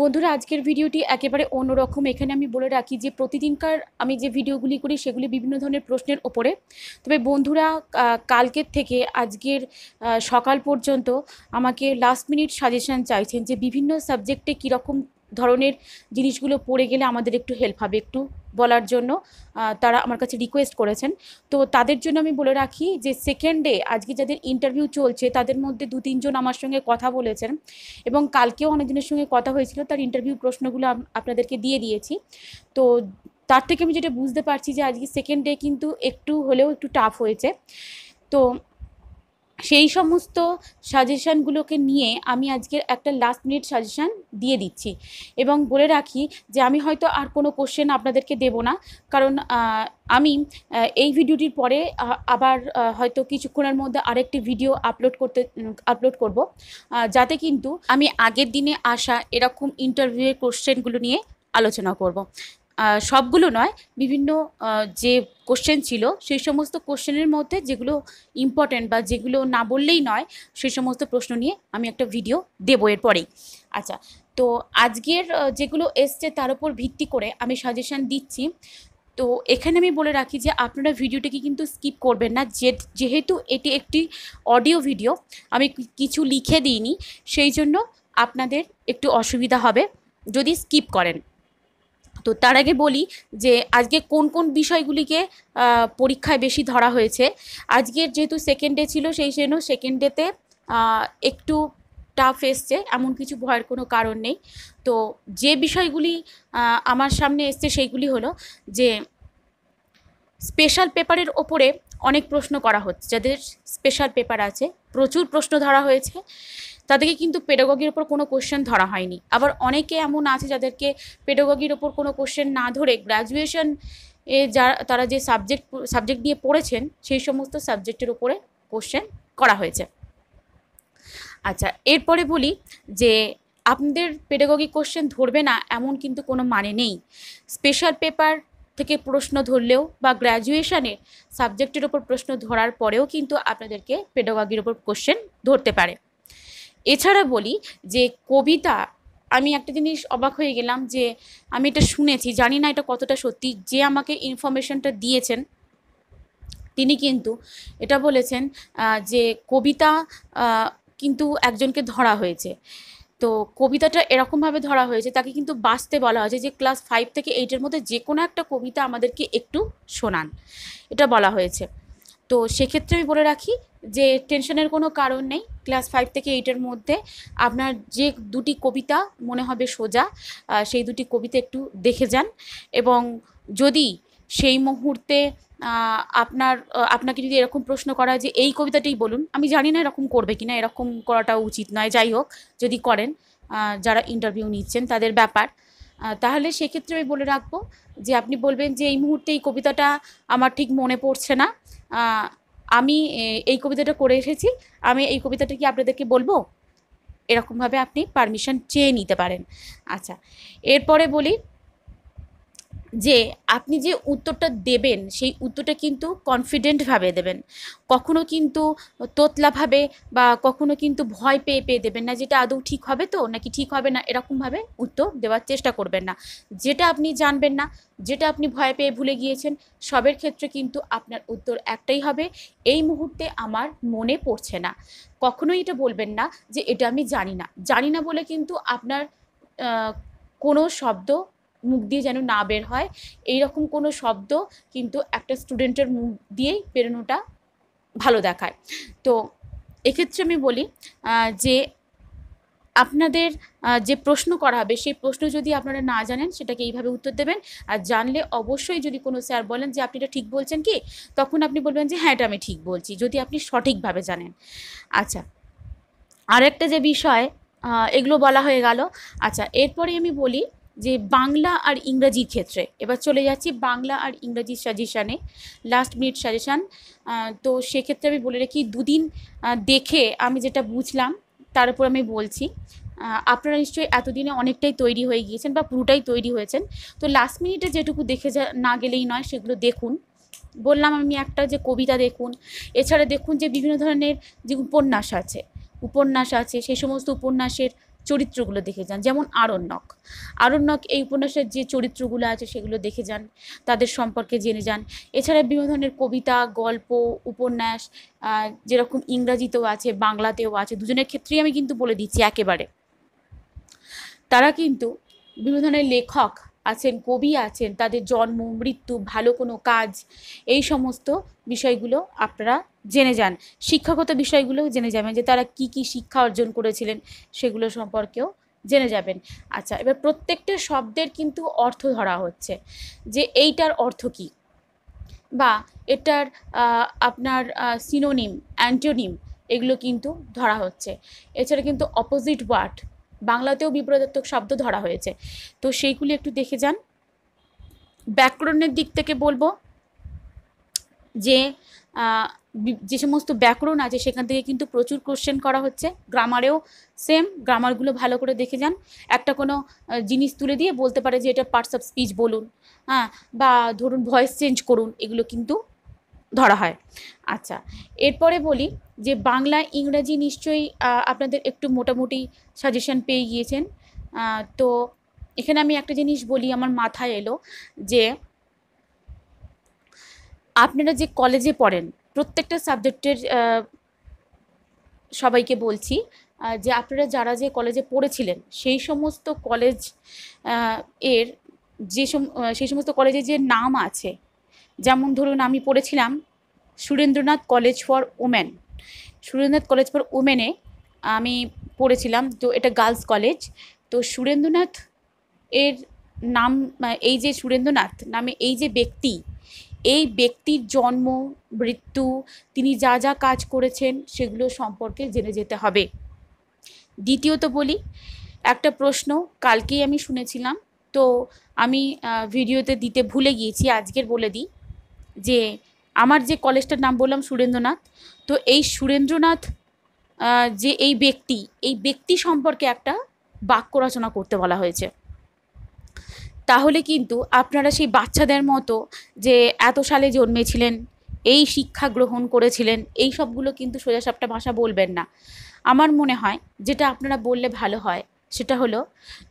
বন্ধুরা আজকের ভিডিওটি একেবারে অন্যরকম এখানে আমি বলে রাখি যে প্রতিদিনকার আমি যে ভিডিওগুলি করি সেগুলি বিভিন্ন ধরনের প্রশ্নের ওপরে তবে বন্ধুরা কালকের থেকে আজকের সকাল পর্যন্ত আমাকে লাস্ট মিনিট সাজেশান চাইছেন যে বিভিন্ন সাবজেক্টে কীরকম ধরনের জিনিসগুলো পড়ে গেলে আমাদের একটু হেল্প হবে একটু বলার জন্য তারা আমার কাছে রিকোয়েস্ট করেছেন তো তাদের জন্য আমি বলে রাখি যে সেকেন্ড ডে আজকে যাদের ইন্টারভিউ চলছে তাদের মধ্যে দু তিনজন আমার সঙ্গে কথা বলেছেন এবং কালকেও অনেকজনের সঙ্গে কথা হয়েছিল তার ইন্টারভিউ প্রশ্নগুলো আপনাদেরকে দিয়ে দিয়েছি তো তার থেকে আমি যেটা বুঝতে পারছি যে আজকে সেকেন্ড ডে কিন্তু একটু হলেও একটু টাফ হয়েছে তো সেই সমস্ত সাজেশানগুলোকে নিয়ে আমি আজকের একটা লাস্ট মিনিট সাজেশান দিয়ে দিচ্ছি এবং বলে রাখি যে আমি হয়তো আর কোনো কোশ্চেন আপনাদেরকে দেব না কারণ আমি এই ভিডিওটির পরে আবার হয়তো কিছুক্ষণের মধ্যে আরেকটি ভিডিও আপলোড করতে আপলোড করব যাতে কিন্তু আমি আগের দিনে আসা এরকম ইন্টারভিউয়ের কোশ্চেনগুলো নিয়ে আলোচনা করব সবগুলো নয় বিভিন্ন যে কোশ্চেন ছিল সেই সমস্ত কোশ্চেনের মধ্যে যেগুলো ইম্পর্ট্যান্ট বা যেগুলো না বললেই নয় সেই সমস্ত প্রশ্ন নিয়ে আমি একটা ভিডিও দেবো এরপরেই আচ্ছা তো আজকের যেগুলো এসছে তার উপর ভিত্তি করে আমি সাজেশান দিচ্ছি তো এখানে আমি বলে রাখি যে আপনারা ভিডিওটিকে কিন্তু স্কিপ করবেন না যে যেহেতু এটি একটি অডিও ভিডিও আমি কিছু লিখে দিইনি সেই জন্য আপনাদের একটু অসুবিধা হবে যদি স্কিপ করেন তো তার আগে বলি যে আজকে কোন কোন বিষয়গুলিকে পরীক্ষায় বেশি ধরা হয়েছে আজকের যেহেতু সেকেন্ড ডে ছিল সেই জন্য সেকেন্ড ডেতে একটু টাফ এসছে এমন কিছু ভয়ের কোনো কারণ নেই তো যে বিষয়গুলি আমার সামনে এসছে সেইগুলি হলো যে স্পেশাল পেপারের ওপরে অনেক প্রশ্ন করা হচ্ছে যাদের স্পেশাল পেপার আছে প্রচুর প্রশ্ন ধরা হয়েছে তাদেরকে কিন্তু পেডাগগির ওপর কোনো কোশ্চেন ধরা হয়নি আবার অনেকে এমন আছে যাদেরকে পেডাগগির ওপর কোনো কোশ্চেন না ধরে গ্র্যাজুয়েশন এ যারা তারা যে সাবজেক্ট সাবজেক্ট নিয়ে পড়েছেন সেই সমস্ত সাবজেক্টের ওপরে কোশ্চেন করা হয়েছে আচ্ছা এরপরে বলি যে আপনাদের পেডাগগি কোশ্চেন ধরবে না এমন কিন্তু কোনো মানে নেই স্পেশাল পেপার থেকে প্রশ্ন ধরলেও বা গ্র্যাজুয়েশানের সাবজেক্টের ওপর প্রশ্ন ধরার পরেও কিন্তু আপনাদেরকে পেডাগগির ওপর কোশ্চেন ধরতে পারে এছাড়া বলি যে কবিতা আমি একটা জিনিস অবাক হয়ে গেলাম যে আমি এটা শুনেছি জানি না এটা কতটা সত্যি যে আমাকে ইনফরমেশনটা দিয়েছেন তিনি কিন্তু এটা বলেছেন যে কবিতা কিন্তু একজনকে ধরা হয়েছে তো কবিতাটা এরকমভাবে ধরা হয়েছে তাকে কিন্তু বাঁচতে বলা হয়েছে যে ক্লাস ফাইভ থেকে এইটের মধ্যে যে কোনো একটা কবিতা আমাদেরকে একটু শোনান এটা বলা হয়েছে তো সেক্ষেত্রে আমি বলে রাখি যে টেনশনের কোনো কারণ নেই ক্লাস ফাইভ থেকে এইটের মধ্যে আপনার যে দুটি কবিতা মনে হবে সোজা সেই দুটি কবিতা একটু দেখে যান এবং যদি সেই মুহূর্তে আপনার আপনাকে যদি এরকম প্রশ্ন করা যে এই কবিতাটাই বলুন আমি জানি না এরকম করবে কিনা এরকম করাটা উচিত নয় যাই হোক যদি করেন যারা ইন্টারভিউ নিচ্ছেন তাদের ব্যাপার তাহলে সেক্ষেত্রে আমি বলে রাখবো যে আপনি বলবেন যে এই মুহূর্তে এই কবিতাটা আমার ঠিক মনে পড়ছে না আমি এই কবিতাটা করে এসেছি আমি এই কবিতাটা কি আপনাদেরকে বলবো এরকমভাবে আপনি পারমিশন চেয়ে নিতে পারেন আচ্ছা এরপরে বলি যে আপনি যে উত্তরটা দেবেন সেই উত্তরটা কিন্তু কনফিডেন্টভাবে দেবেন কখনো কিন্তু তোতলাভাবে বা কখনো কিন্তু ভয় পেয়ে পেয়ে দেবেন না যেটা আদৌ ঠিক হবে তো নাকি ঠিক হবে না এরকমভাবে উত্তর দেওয়ার চেষ্টা করবেন না যেটা আপনি জানবেন না যেটা আপনি ভয় পেয়ে ভুলে গিয়েছেন সবের ক্ষেত্রে কিন্তু আপনার উত্তর একটাই হবে এই মুহূর্তে আমার মনে পড়ছে না কখনোই এটা বলবেন না যে এটা আমি জানি না জানি না বলে কিন্তু আপনার কোনো শব্দ মুখ দিয়ে যেন না বের হয় এই রকম কোনো শব্দ কিন্তু একটা স্টুডেন্টের মুখ দিয়েই বেরোনোটা ভালো দেখায় তো এক্ষেত্রে আমি বলি যে আপনাদের যে প্রশ্ন করা হবে সেই প্রশ্ন যদি আপনারা না জানেন সেটাকে এইভাবে উত্তর দেবেন আর জানলে অবশ্যই যদি কোনো স্যার বলেন যে আপনি এটা ঠিক বলছেন কি তখন আপনি বলবেন যে হ্যাঁ এটা আমি ঠিক বলছি যদি আপনি সঠিকভাবে জানেন আচ্ছা আরেকটা যে বিষয় এগুলো বলা হয়ে গেল আচ্ছা এরপরে আমি বলি যে বাংলা আর ইংরাজির ক্ষেত্রে এবার চলে যাচ্ছি বাংলা আর ইংরাজির সাজেশানে লাস্ট মিনিট সাজেশান তো সেক্ষেত্রে আমি বলে রাখি দুদিন দেখে আমি যেটা বুঝলাম তার উপর আমি বলছি আপনারা নিশ্চয়ই এতদিনে অনেকটাই তৈরি হয়ে গিয়েছেন বা পুরোটাই তৈরি হয়েছেন তো লাস্ট মিনিটে যেটুকু দেখে যা না গেলেই নয় সেগুলো দেখুন বললাম আমি একটা যে কবিতা দেখুন এছাড়া দেখুন যে বিভিন্ন ধরনের যে উপন্যাস আছে উপন্যাস আছে সেই সমস্ত উপন্যাসের চরিত্রগুলো দেখে যান যেমন আরণ্যক আরণ্যক এই উপন্যাসের যে চরিত্রগুলো আছে সেগুলো দেখে যান তাদের সম্পর্কে জেনে যান এছাড়া বিভিন্ন ধরনের কবিতা গল্প উপন্যাস যেরকম ইংরাজিতেও আছে বাংলাতেও আছে দুজনের ক্ষেত্রেই আমি কিন্তু বলে দিচ্ছি একেবারে তারা কিন্তু বিভিন্ন ধরনের লেখক আছেন কবি আছেন তাদের জন্ম মৃত্যু ভালো কোনো কাজ এই সমস্ত বিষয়গুলো আপনারা জেনে যান শিক্ষাগত বিষয়গুলো জেনে যাবেন যে তারা কি কি শিক্ষা অর্জন করেছিলেন সেগুলো সম্পর্কেও জেনে যাবেন আচ্ছা এবার প্রত্যেকটা শব্দের কিন্তু অর্থ ধরা হচ্ছে যে এইটার অর্থ কী বা এটার আপনার সিনোনিম অ্যান্টোনিম এগুলো কিন্তু ধরা হচ্ছে এছাড়া কিন্তু অপোজিট ওয়ার্ড বাংলাতেও বিপ্রদাত্মক শব্দ ধরা হয়েছে তো সেইগুলি একটু দেখে যান ব্যাকরণের দিক থেকে বলবো যে যে সমস্ত ব্যাকরণ আছে সেখান থেকে কিন্তু প্রচুর কোশ্চেন করা হচ্ছে গ্রামারেও সেম গ্রামারগুলো ভালো করে দেখে যান একটা কোনো জিনিস তুলে দিয়ে বলতে পারে যে এটা পার্টস অফ স্পিচ বলুন হ্যাঁ বা ধরুন ভয়েস চেঞ্জ করুন এগুলো কিন্তু ধরা হয় আচ্ছা এরপরে বলি যে বাংলা ইংরাজি নিশ্চয়ই আপনাদের একটু মোটামুটি সাজেশন পেয়ে গিয়েছেন তো এখানে আমি একটা জিনিস বলি আমার মাথায় এলো যে আপনারা যে কলেজে পড়েন প্রত্যেকটা সাবজেক্টের সবাইকে বলছি যে আপনারা যারা যে কলেজে পড়েছিলেন সেই সমস্ত কলেজ এর যে সেই সমস্ত কলেজে যে নাম আছে যেমন ধরুন আমি পড়েছিলাম Surendranath college for women Surendranath college for উমেনে আমি পড়েছিলাম তো এটা গার্লস কলেজ তো সুরেন্দ্রনাথ এর নাম এই যে সুরেন্দ্রনাথ নামে এই যে ব্যক্তি এই ব্যক্তির জন্ম মৃত্যু তিনি যা যা কাজ করেছেন সেগুলো সম্পর্কে জেনে যেতে হবে দ্বিতীয়ত বলি একটা প্রশ্ন কালকেই আমি শুনেছিলাম তো আমি ভিডিওতে দিতে ভুলে গিয়েছি আজকের বলে দিই যে আমার যে কলেজটার নাম বললাম সুরেন্দ্রনাথ তো এই সুরেন্দ্রনাথ যে এই ব্যক্তি এই ব্যক্তি সম্পর্কে একটা বাক্য রচনা করতে বলা হয়েছে তাহলে কিন্তু আপনারা সেই বাচ্চাদের মতো যে এত সালে জন্মেছিলেন এই শিক্ষা গ্রহণ করেছিলেন এই সবগুলো কিন্তু সোজাসাপটা ভাষা বলবেন না আমার মনে হয় যেটা আপনারা বললে ভালো হয় সেটা হলো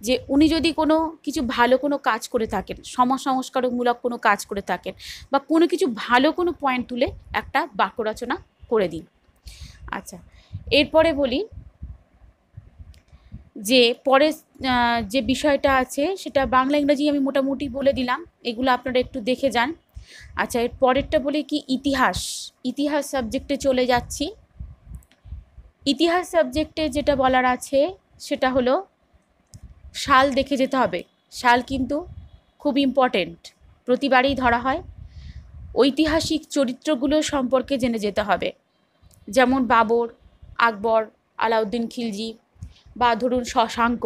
যে উনি যদি কোনো কিছু ভালো কোনো কাজ করে থাকেন সমাজ সংস্কারকমূলক কোনো কাজ করে থাকেন বা কোনো কিছু ভালো কোনো পয়েন্ট তুলে একটা বাক্য রচনা করে দিন আচ্ছা এরপরে বলি যে পরে যে বিষয়টা আছে সেটা বাংলা ইংরাজি আমি মোটামুটি বলে দিলাম এগুলো আপনারা একটু দেখে যান আচ্ছা এর পরেরটা বলি কি ইতিহাস ইতিহাস সাবজেক্টে চলে যাচ্ছি ইতিহাস সাবজেক্টে যেটা বলার আছে সেটা হলো শাল দেখে যেতে হবে শাল কিন্তু খুব ইম্পর্টেন্ট প্রতিবারেই ধরা হয় ঐতিহাসিক চরিত্রগুলো সম্পর্কে জেনে যেতে হবে যেমন বাবর আকবর আলাউদ্দিন খিলজি বা ধরুন শশাঙ্ক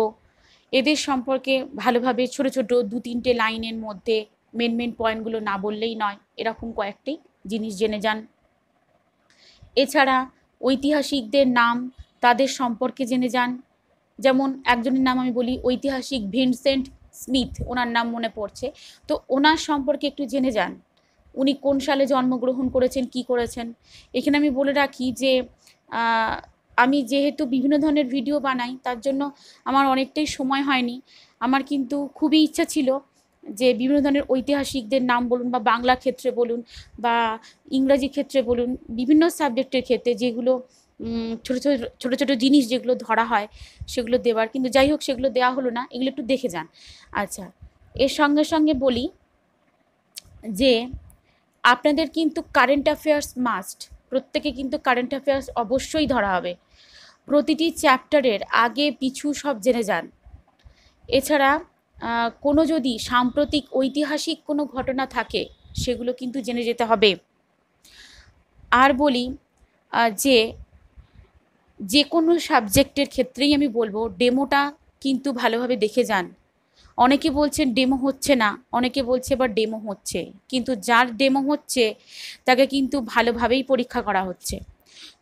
এদের সম্পর্কে ভালোভাবে ছোট ছোট দু তিনটে লাইনের মধ্যে মেন মেন পয়েন্টগুলো না বললেই নয় এরকম কয়েকটি জিনিস জেনে যান এছাড়া ঐতিহাসিকদের নাম তাদের সম্পর্কে জেনে যান যেমন একজনের নাম আমি বলি ঐতিহাসিক ভিনসেন্ট স্মিথ ওনার নাম মনে পড়ছে তো ওনার সম্পর্কে একটু জেনে যান উনি কোন সালে জন্মগ্রহণ করেছেন কি করেছেন এখানে আমি বলে রাখি যে আমি যেহেতু বিভিন্ন ধরনের ভিডিও বানাই তার জন্য আমার অনেকটাই সময় হয়নি আমার কিন্তু খুবই ইচ্ছা ছিল যে বিভিন্ন ধরনের ঐতিহাসিকদের নাম বলুন বা বাংলা ক্ষেত্রে বলুন বা ইংরাজি ক্ষেত্রে বলুন বিভিন্ন সাবজেক্টের ক্ষেত্রে যেগুলো ছোটো ছোটো ছোটো ছোটো জিনিস যেগুলো ধরা হয় সেগুলো দেওয়ার কিন্তু যাই হোক সেগুলো দেওয়া হলো না এগুলো একটু দেখে যান আচ্ছা এর সঙ্গে সঙ্গে বলি যে আপনাদের কিন্তু কারেন্ট অ্যাফেয়ার্স মাস্ট প্রত্যেকে কিন্তু কারেন্ট অ্যাফেয়ার্স অবশ্যই ধরা হবে প্রতিটি চ্যাপ্টারের আগে পিছু সব জেনে যান এছাড়া কোনো যদি সাম্প্রতিক ঐতিহাসিক কোনো ঘটনা থাকে সেগুলো কিন্তু জেনে যেতে হবে আর বলি যে যে কোনো সাবজেক্টের ক্ষেত্রেই আমি বলবো ডেমোটা কিন্তু ভালোভাবে দেখে যান অনেকে বলছেন ডেমো হচ্ছে না অনেকে বলছে বা ডেমো হচ্ছে কিন্তু যার ডেমো হচ্ছে তাকে কিন্তু ভালোভাবেই পরীক্ষা করা হচ্ছে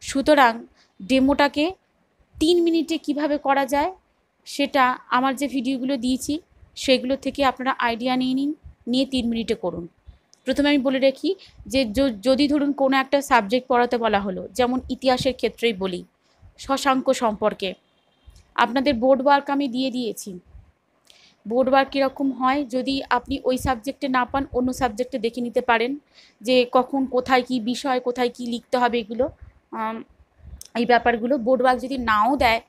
সুতরাং ডেমোটাকে তিন মিনিটে কিভাবে করা যায় সেটা আমার যে ভিডিওগুলো দিয়েছি সেগুলো থেকে আপনারা আইডিয়া নিয়ে নিন নিয়ে তিন মিনিটে করুন প্রথমে আমি বলে রাখি যে যদি ধরুন কোনো একটা সাবজেক্ট পড়াতে বলা হলো যেমন ইতিহাসের ক্ষেত্রেই বলি শশাঙ্ক সম্পর্কে আপনাদের বোর্ড ওয়ার্ক আমি দিয়ে দিয়েছি বোর্ড ওয়ার্ক কীরকম হয় যদি আপনি ওই সাবজেক্টে না পান অন্য সাবজেক্টে দেখে নিতে পারেন যে কখন কোথায় কি বিষয় কোথায় কি লিখতে হবে এগুলো এই ব্যাপারগুলো বোর্ড ওয়ার্ক যদি নাও দেয়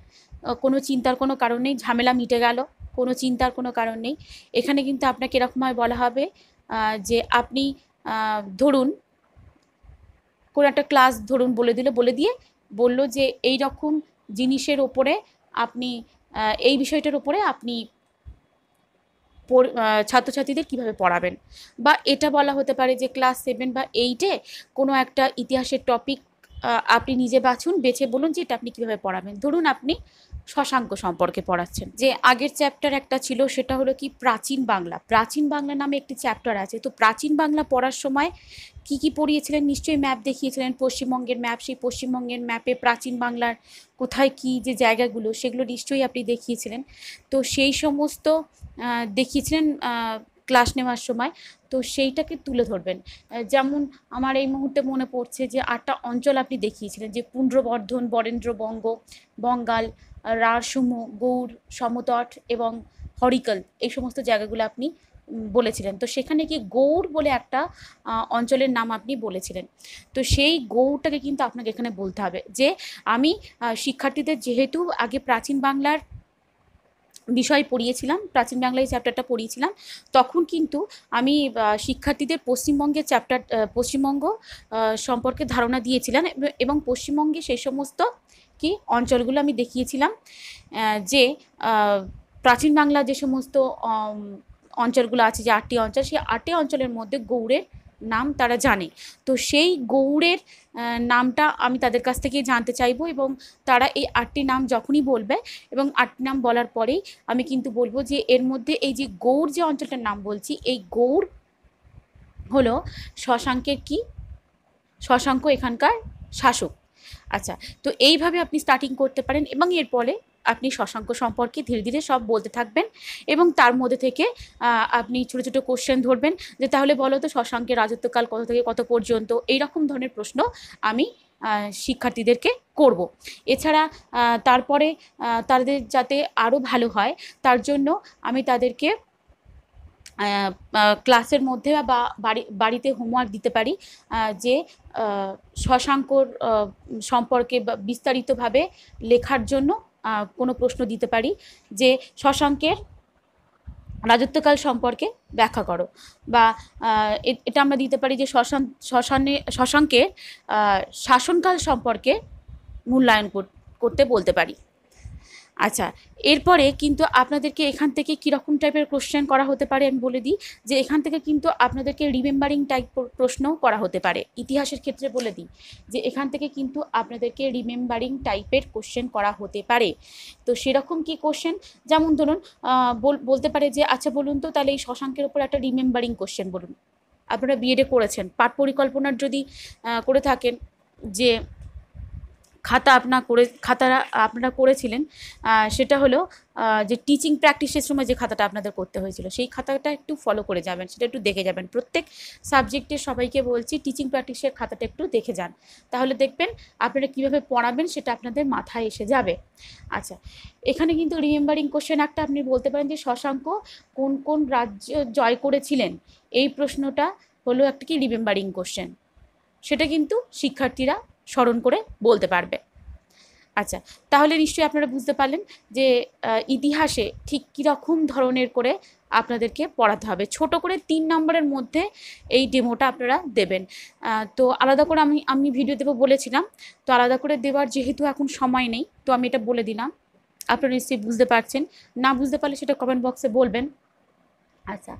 কোনো চিন্তার কোনো কারণ নেই ঝামেলা মিটে গেল কোনো চিন্তার কোনো কারণ নেই এখানে কিন্তু আপনাকে এরকমভাবে বলা হবে যে আপনি ধরুন কোনো একটা ক্লাস ধরুন বলে দিলে বলে দিয়ে বলল যে এই রকম জিনিসের ওপরে আপনি এই বিষয়টার ওপরে আপনি ছাত্রছাত্রীদের কিভাবে পড়াবেন বা এটা বলা হতে পারে যে ক্লাস সেভেন বা এইটে কোনো একটা ইতিহাসের টপিক আপনি নিজে বাছুন বেছে বলুন যে এটা আপনি কীভাবে পড়াবেন ধরুন আপনি শশাঙ্ক সম্পর্কে পড়াচ্ছেন যে আগের চ্যাপ্টার একটা ছিল সেটা হলো কি প্রাচীন বাংলা প্রাচীন বাংলা নামে একটি চ্যাপ্টার আছে তো প্রাচীন বাংলা পড়ার সময় কি কি পড়িয়েছিলেন নিশ্চয়ই ম্যাপ দেখিয়েছিলেন পশ্চিমবঙ্গের ম্যাপ সেই পশ্চিমবঙ্গের ম্যাপে প্রাচীন বাংলার কোথায় কি যে জায়গাগুলো সেগুলো নিশ্চয়ই আপনি দেখিয়েছিলেন তো সেই সমস্ত দেখিয়েছিলেন ক্লাস নেওয়ার সময় তো সেইটাকে তুলে ধরবেন যেমন আমার এই মুহূর্তে মনে পড়ছে যে আটটা অঞ্চল আপনি দেখিয়েছিলেন যে পুণ্ড্রবর্ধন বরেন্দ্রবঙ্গ বঙ্গাল রাসুম গৌর সমতট এবং হরিকল এই সমস্ত জায়গাগুলো আপনি বলেছিলেন তো সেখানে কি গৌড় বলে একটা অঞ্চলের নাম আপনি বলেছিলেন তো সেই গৌড়টাকে কিন্তু আপনাকে এখানে বলতে হবে যে আমি শিক্ষার্থীদের যেহেতু আগে প্রাচীন বাংলার বিষয় পড়িয়েছিলাম প্রাচীন বাংলায় চ্যাপ্টারটা পড়িয়েছিলাম তখন কিন্তু আমি শিক্ষার্থীদের পশ্চিমবঙ্গের চ্যাপ্টার পশ্চিমবঙ্গ সম্পর্কে ধারণা দিয়েছিলাম এবং পশ্চিমবঙ্গে সেই সমস্ত কি অঞ্চলগুলো আমি দেখিয়েছিলাম যে প্রাচীন বাংলা যে সমস্ত অঞ্চলগুলো আছে যে আটটি অঞ্চল সেই আটটি অঞ্চলের মধ্যে গৌড়ের নাম তারা জানে তো সেই গৌড়ের নামটা আমি তাদের কাছ থেকে জানতে চাইবো এবং তারা এই আটটি নাম যখনই বলবে এবং আটটি নাম বলার পরেই আমি কিন্তু বলবো যে এর মধ্যে এই যে গৌড় যে অঞ্চলটার নাম বলছি এই গৌড় হলো শশাঙ্কের কি শশাঙ্ক এখানকার শাসক আচ্ছা তো এইভাবে আপনি স্টার্টিং করতে পারেন এবং এর ফলে আপনি শশাঙ্ক সম্পর্কে ধীরে ধীরে সব বলতে থাকবেন এবং তার মধ্যে থেকে আপনি ছোটো ছোটো কোশ্চেন ধরবেন যে তাহলে বলো তো শশাঙ্কের রাজত্বকাল কত থেকে কত পর্যন্ত এই রকম ধরনের প্রশ্ন আমি শিক্ষার্থীদেরকে করব। এছাড়া তারপরে তাদের যাতে আরও ভালো হয় তার জন্য আমি তাদেরকে ক্লাসের মধ্যে বা বাড়ি বাড়িতে হোমওয়ার্ক দিতে পারি যে শশাঙ্কর সম্পর্কে বিস্তারিতভাবে লেখার জন্য কোনো প্রশ্ন দিতে পারি যে শশাঙ্কের রাজত্বকাল সম্পর্কে ব্যাখ্যা করো বা এটা আমরা দিতে পারি যে শশান শশানে শশাঙ্কের শাসনকাল সম্পর্কে মূল্যায়ন করতে বলতে পারি আচ্ছা এরপরে কিন্তু আপনাদেরকে এখান থেকে কীরকম টাইপের কোশ্চেন করা হতে পারে আমি বলে দিই যে এখান থেকে কিন্তু আপনাদেরকে রিমেম্বারিং টাইপ প্রশ্নও করা হতে পারে ইতিহাসের ক্ষেত্রে বলে দিই যে এখান থেকে কিন্তু আপনাদেরকে রিমেম্বারিং টাইপের কোশ্চেন করা হতে পারে তো সেরকম কি কোশ্চেন যেমন ধরুন বলতে পারে যে আচ্ছা বলুন তো তাহলে এই শশাঙ্কের ওপর একটা রিমেম্বারিং কোশ্চেন বলুন আপনারা বিএডে করেছেন পাঠ পরিকল্পনার যদি করে থাকেন যে খাতা আপনা করে খাতা আপনারা করেছিলেন সেটা হলো যে টিচিং প্র্যাকটিসের সময় যে খাতাটা আপনাদের করতে হয়েছিল সেই খাতাটা একটু ফলো করে যাবেন সেটা একটু দেখে যাবেন প্রত্যেক সাবজেক্টে সবাইকে বলছি টিচিং প্র্যাকটিসের খাতাটা একটু দেখে যান তাহলে দেখবেন আপনারা কিভাবে পড়াবেন সেটা আপনাদের মাথায় এসে যাবে আচ্ছা এখানে কিন্তু রিমেম্বারিং কোশ্চেন একটা আপনি বলতে পারেন যে শশাঙ্ক কোন কোন রাজ্য জয় করেছিলেন এই প্রশ্নটা হলো একটা কি রিমেম্বারিং কোশ্চেন সেটা কিন্তু শিক্ষার্থীরা স্মরণ করে বলতে পারবে আচ্ছা তাহলে নিশ্চয়ই আপনারা বুঝতে পারলেন যে ইতিহাসে ঠিক কীরকম ধরনের করে আপনাদেরকে পড়াতে হবে ছোট করে তিন নম্বরের মধ্যে এই ডেমোটা আপনারা দেবেন তো আলাদা করে আমি আমি ভিডিও দেবো বলেছিলাম তো আলাদা করে দেওয়ার যেহেতু এখন সময় নেই তো আমি এটা বলে দিলাম আপনারা নিশ্চয়ই বুঝতে পারছেন না বুঝতে পারলে সেটা কমেন্ট বক্সে বলবেন আচ্ছা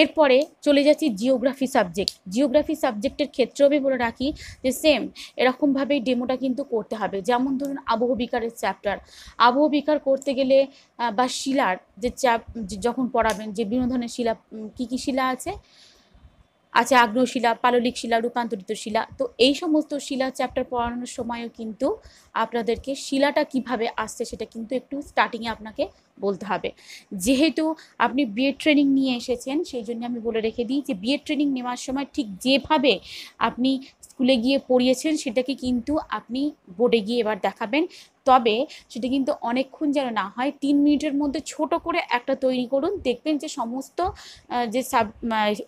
এরপরে চলে যাচ্ছি জিওগ্রাফি সাবজেক্ট জিওগ্রাফি সাবজেক্টের ক্ষেত্রেও আমি বলে রাখি যে সেম এরকমভাবেই ডেমোটা কিন্তু করতে হবে যেমন ধরুন আবহবিকারের চ্যাপ্টার আবহবিকার করতে গেলে বা শিলার যে চ্যাপ যখন পড়াবেন যে বিভিন্ন ধরনের শিলা কী কী শিলা আছে আছে আগ্নেয় শিলা পাললিক শিলা রূপান্তরিত শিলা তো এই সমস্ত শিলা চ্যাপ্টার পড়ানোর সময়ও কিন্তু আপনাদেরকে শিলাটা কিভাবে আসছে সেটা কিন্তু একটু স্টার্টিংয়ে আপনাকে বলতে হবে যেহেতু আপনি বিএড ট্রেনিং নিয়ে এসেছেন সেই জন্য আমি বলে রেখে দিই যে বিএড ট্রেনিং নেওয়ার সময় ঠিক যেভাবে আপনি স্কুলে গিয়ে পড়িয়েছেন সেটাকে কিন্তু আপনি বোর্ডে গিয়ে এবার দেখাবেন তবে সেটা কিন্তু অনেকক্ষণ যেন না হয় তিন মিনিটের মধ্যে ছোট করে একটা তৈরি করুন দেখবেন যে সমস্ত যে সাব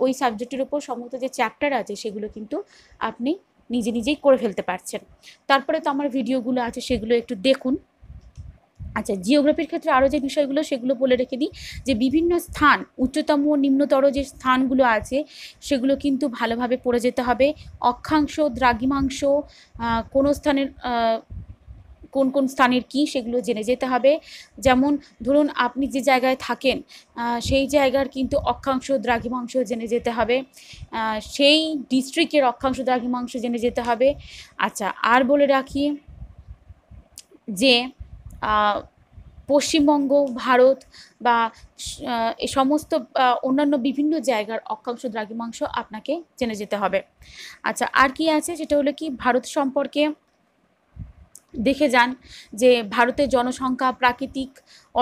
ওই সাবজেক্টের উপর সমস্ত যে চ্যাপ্টার আছে সেগুলো কিন্তু আপনি নিজে নিজেই করে ফেলতে পারছেন তারপরে তো আমার ভিডিওগুলো আছে সেগুলো একটু দেখুন আচ্ছা জিওগ্রাফির ক্ষেত্রে আরও যে বিষয়গুলো সেগুলো বলে রেখে দিই যে বিভিন্ন স্থান উচ্চতম ও নিম্নতর যে স্থানগুলো আছে সেগুলো কিন্তু ভালোভাবে পড়ে যেতে হবে অক্ষাংশ দ্রাঘিমাংশ কোনো স্থানের কোন কোন স্থানের কি সেগুলো জেনে যেতে হবে যেমন ধরুন আপনি যে জায়গায় থাকেন সেই জায়গার কিন্তু অক্ষাংশ দ্রাঘিমাংশ জেনে যেতে হবে সেই ডিস্ট্রিক্টের অক্ষাংশ দ্রাঘিমাংশ জেনে যেতে হবে আচ্ছা আর বলে রাখি যে পশ্চিমবঙ্গ ভারত বা এ সমস্ত অন্যান্য বিভিন্ন জায়গার অক্ষাংশ দ্রাঘিমাংশ আপনাকে জেনে যেতে হবে আচ্ছা আর কি আছে সেটা হলো কি ভারত সম্পর্কে দেখে যান যে ভারতের জনসংখ্যা প্রাকৃতিক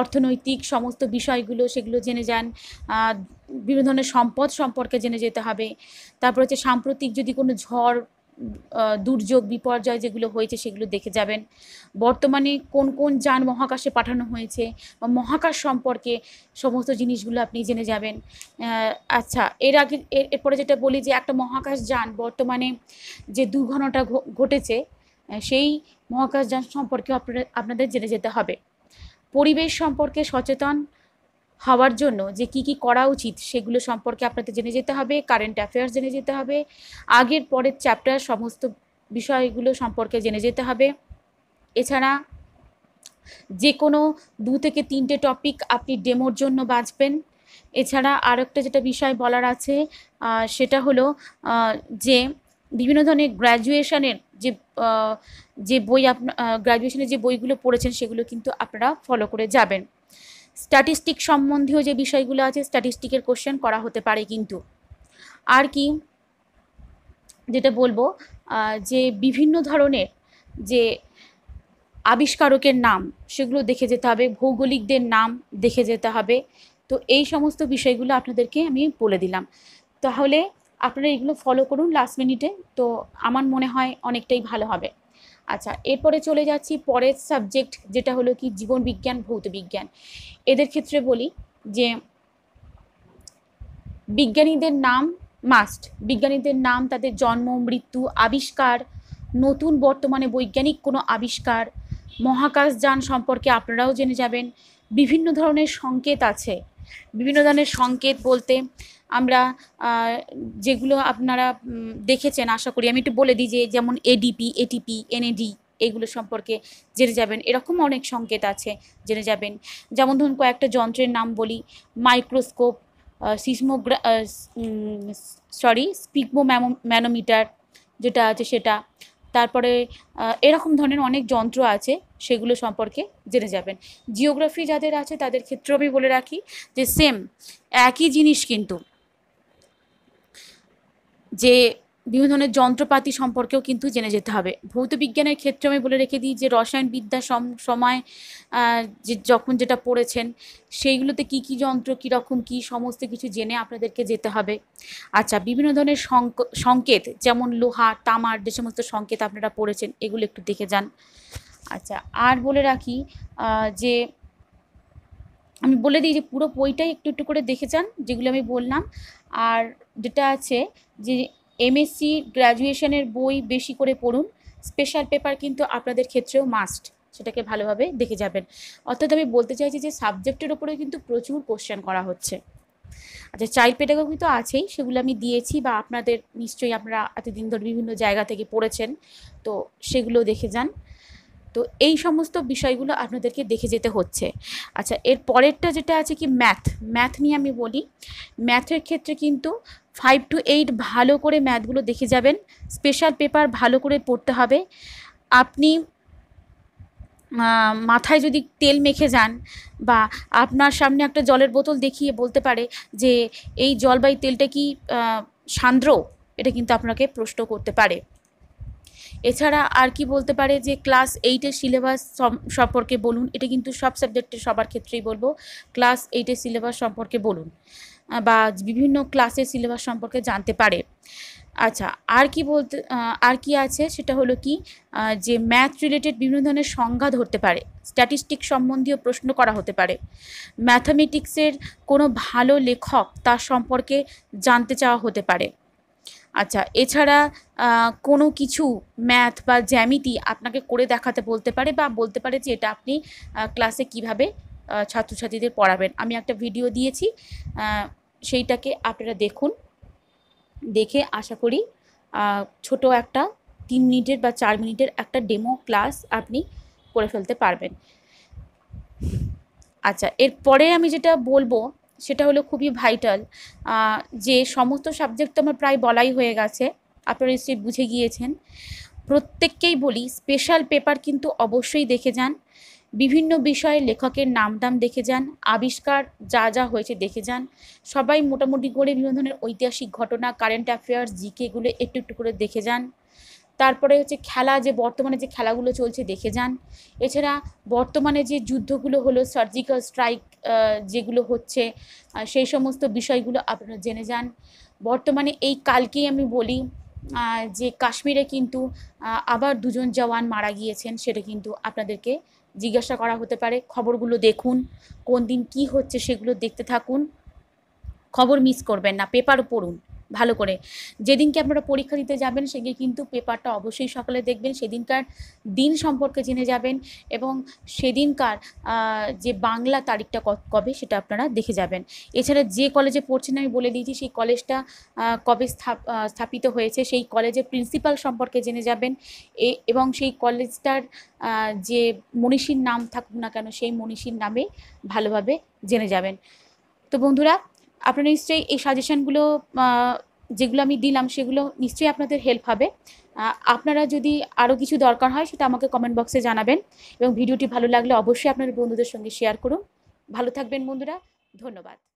অর্থনৈতিক সমস্ত বিষয়গুলো সেগুলো জেনে যান বিভিন্ন ধরনের সম্পদ সম্পর্কে জেনে যেতে হবে তারপর হচ্ছে সাম্প্রতিক যদি কোনো ঝড় দুর্যোগ বিপর্যয় যেগুলো হয়েছে সেগুলো দেখে যাবেন বর্তমানে কোন কোন যান মহাকাশে পাঠানো হয়েছে বা মহাকাশ সম্পর্কে সমস্ত জিনিসগুলো আপনি জেনে যাবেন আচ্ছা এর আগে এরপরে যেটা বলি যে একটা মহাকাশ যান বর্তমানে যে দুর্ঘটনাটা ঘটেছে সেই মহাকাশযান সম্পর্কেও আপনাদের জেনে যেতে হবে পরিবেশ সম্পর্কে সচেতন হওয়ার জন্য যে কি কি করা উচিত সেগুলো সম্পর্কে আপনাদের জেনে যেতে হবে কারেন্ট অ্যাফেয়ার্স জেনে যেতে হবে আগের পরের চ্যাপ্টার সমস্ত বিষয়গুলো সম্পর্কে জেনে যেতে হবে এছাড়া যে কোনো দু থেকে তিনটে টপিক আপনি ডেমোর জন্য বাঁচবেন এছাড়া আরেকটা যেটা বিষয় বলার আছে সেটা হলো যে বিভিন্ন ধরনের গ্র্যাজুয়েশনের যে যে বই আপনার গ্র্যাজুয়েশনের যে বইগুলো পড়েছেন সেগুলো কিন্তু আপনারা ফলো করে যাবেন স্ট্যাটিস্টিক সম্বন্ধীয় যে বিষয়গুলো আছে স্ট্যাটিস্টিকের কোশ্চেন করা হতে পারে কিন্তু আর কি যেটা বলবো যে বিভিন্ন ধরনের যে আবিষ্কারকের নাম সেগুলো দেখে যেতে হবে ভৌগোলিকদের নাম দেখে যেতে হবে তো এই সমস্ত বিষয়গুলো আপনাদেরকে আমি বলে দিলাম তাহলে আপনারা এগুলো ফলো করুন লাস্ট মিনিটে তো আমার মনে হয় অনেকটাই ভালো হবে আচ্ছা এরপরে চলে যাচ্ছি পরের সাবজেক্ট যেটা হলো কি জীবন বিজ্ঞান ভৌত বিজ্ঞান এদের ক্ষেত্রে বলি যে বিজ্ঞানীদের নাম মাস্ট বিজ্ঞানীদের নাম তাদের জন্ম মৃত্যু আবিষ্কার নতুন বর্তমানে বৈজ্ঞানিক কোনো আবিষ্কার মহাকাশযান সম্পর্কে আপনারাও জেনে যাবেন বিভিন্ন ধরনের সংকেত আছে বিভিন্ন ধরনের সংকেত বলতে আমরা যেগুলো আপনারা দেখেছেন আশা করি আমি একটু বলে দিই যে যেমন এডিপি এটিপি এনএডি এগুলো সম্পর্কে জেনে যাবেন এরকম অনেক সংকেত আছে জেনে যাবেন যেমন ধরুন কয়েকটা যন্ত্রের নাম বলি microscope seismograph sorry sphygmomanometer যেটা আছে সেটা তারপরে এরকম ধরনের অনেক যন্ত্র আছে সেগুলো সম্পর্কে জেনে যাবেন জিওগ্রাফি যাদের আছে তাদের ক্ষেত্রেও আমি বলে রাখি যে সেম একই জিনিস কিন্তু যে বিভিন্ন ধরনের যন্ত্রপাতি সম্পর্কেও কিন্তু জেনে যেতে হবে ভৌত বিজ্ঞানের ক্ষেত্রে আমি বলে রেখে দিই যে রসায়নবিদ্যা সময় যে যখন যেটা পড়েছেন সেইগুলোতে কি কি যন্ত্র কীরকম কি সমস্ত কিছু জেনে আপনাদেরকে যেতে হবে আচ্ছা বিভিন্ন ধরনের সংকেত যেমন লোহা তামার যে সমস্ত সংকেত আপনারা পড়েছেন এগুলো একটু দেখে যান আচ্ছা আর বলে রাখি যে আমি বলে দিই যে পুরো বইটাই একটু একটু করে দেখে যান যেগুলো আমি বললাম আর যেটা আছে যে এমএসসি গ্র্যাজুয়েশনের বই বেশি করে পড়ুন স্পেশাল পেপার কিন্তু আপনাদের ক্ষেত্রেও মাস্ট সেটাকে ভালোভাবে দেখে যাবেন অর্থাৎ আমি বলতে চাইছি যে সাবজেক্টের ওপরেও কিন্তু প্রচুর কোশ্চেন করা হচ্ছে আচ্ছা চাইল্ড পেডাগজি তো আছেই সেগুলো আমি দিয়েছি বা আপনাদের নিশ্চয়ই আপনারা এতদিন ধরে বিভিন্ন জায়গা থেকে পড়েছেন তো সেগুলো দেখে যান তো এই সমস্ত বিষয়গুলো আপনাদেরকে দেখে যেতে হচ্ছে আচ্ছা এর পরেরটা যেটা আছে কি ম্যাথ ম্যাথ নিয়ে আমি বলি ম্যাথের ক্ষেত্রে কিন্তু ফাইভ টু এইট ভালো করে ম্যাথগুলো দেখে যাবেন স্পেশাল পেপার ভালো করে পড়তে হবে আপনি মাথায় যদি তেল মেখে যান বা আপনার সামনে একটা জলের বোতল দেখিয়ে বলতে পারে যে এই জল বা তেলটা কি সান্দ্র এটা কিন্তু আপনাকে প্রশ্ন করতে পারে এছাড়া আর কি বলতে পারে যে ক্লাস এইটের সিলেবাস সম্পর্কে বলুন এটা কিন্তু সব সাবজেক্টে সবার ক্ষেত্রেই বলবো ক্লাস এইটের সিলেবাস সম্পর্কে বলুন বা বিভিন্ন ক্লাসের সিলেবাস সম্পর্কে জানতে পারে আচ্ছা আর কি বলতে আর কি আছে সেটা হলো কি যে ম্যাথ রিলেটেড বিভিন্ন ধরনের সংজ্ঞা ধরতে পারে স্ট্যাটিস্টিক সম্বন্ধীয় প্রশ্ন করা হতে পারে ম্যাথামেটিক্সের কোনো ভালো লেখক তার সম্পর্কে জানতে চাওয়া হতে পারে আচ্ছা এছাড়া কোনো কিছু ম্যাথ বা জ্যামিতি আপনাকে করে দেখাতে বলতে পারে বা বলতে পারে যে এটা আপনি ক্লাসে কিভাবে ছাত্রছাত্রীদের পড়াবেন আমি একটা ভিডিও দিয়েছি সেইটাকে আপনারা দেখুন দেখে আশা করি ছোট একটা তিন মিনিটের বা চার মিনিটের একটা ডেমো ক্লাস আপনি করে ফেলতে পারবেন আচ্ছা এরপরে আমি যেটা বলবো সেটা হলো খুবই ভাইটাল যে সমস্ত সাবজেক্ট তো আমার প্রায় বলাই হয়ে গেছে আপনারা নিশ্চয়ই বুঝে গিয়েছেন প্রত্যেককেই বলি স্পেশাল পেপার কিন্তু অবশ্যই দেখে যান বিভিন্ন বিষয়ে লেখকের নাম দাম দেখে যান আবিষ্কার যা যা হয়েছে দেখে যান সবাই মোটামুটি করে বিভিন্ন ধরনের ঐতিহাসিক ঘটনা কারেন্ট অ্যাফেয়ার্স জি কেগুলো একটু একটু করে দেখে যান তারপরে হচ্ছে খেলা যে বর্তমানে যে খেলাগুলো চলছে দেখে যান এছাড়া বর্তমানে যে যুদ্ধগুলো হলো সার্জিক্যাল স্ট্রাইক যেগুলো হচ্ছে সেই সমস্ত বিষয়গুলো আপনারা জেনে যান বর্তমানে এই কালকেই আমি বলি যে কাশ্মীরে কিন্তু আবার দুজন জওয়ান মারা গিয়েছেন সেটা কিন্তু আপনাদেরকে জিজ্ঞাসা করা হতে পারে খবরগুলো দেখুন কোন দিন কি হচ্ছে সেগুলো দেখতে থাকুন খবর মিস করবেন না পেপার পড়ুন ভালো করে যেদিনকে আপনারা পরীক্ষা দিতে যাবেন সেদিকে কিন্তু পেপারটা অবশ্যই সকালে দেখবেন সেদিনকার দিন সম্পর্কে জেনে যাবেন এবং সেদিনকার যে বাংলা তারিখটা কবে সেটা আপনারা দেখে যাবেন এছাড়া যে কলেজে পড়ছেন আমি বলে দিয়েছি সেই কলেজটা কবে স্থাপিত হয়েছে সেই কলেজের প্রিন্সিপাল সম্পর্কে জেনে যাবেন এবং সেই কলেজটার যে মনীষীর নাম থাকুক না কেন সেই মনীষীর নামে ভালোভাবে জেনে যাবেন তো বন্ধুরা আপনারা নিশ্চয়ই এই সাজেশানগুলো যেগুলো আমি দিলাম সেগুলো নিশ্চয়ই আপনাদের হেল্প হবে আপনারা যদি আরও কিছু দরকার হয় সেটা আমাকে কমেন্ট বক্সে জানাবেন এবং ভিডিওটি ভালো লাগলে অবশ্যই আপনার বন্ধুদের সঙ্গে শেয়ার করুন ভালো থাকবেন বন্ধুরা ধন্যবাদ